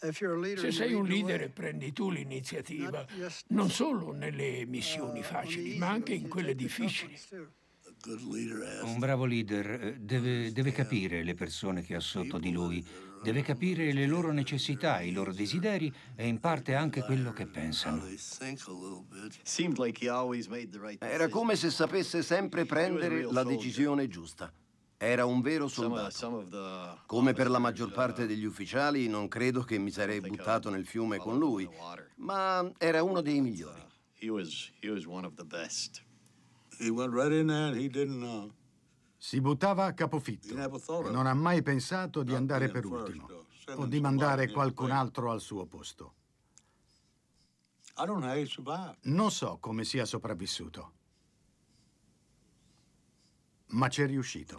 Se sei un leader prendi tu l'iniziativa, non solo nelle missioni uh, facili, ma anche in quelle difficili. Un bravo leader eh, deve, deve, capire le persone che ha sotto di lui, deve capire le loro necessità, i loro desideri e in parte anche quello che pensano. Era come se sapesse sempre prendere la decisione giusta. Era un vero soldato. Come per la maggior uh, parte degli ufficiali, non credo che mi sarei buttato nel fiume con lui, ma era uno dei uh, migliori. Uh, si buttava a capofitto. Non ha mai pensato di andare per ultimo o di mandare qualcun altro al suo posto. Non so come sia sopravvissuto ma c'è riuscito.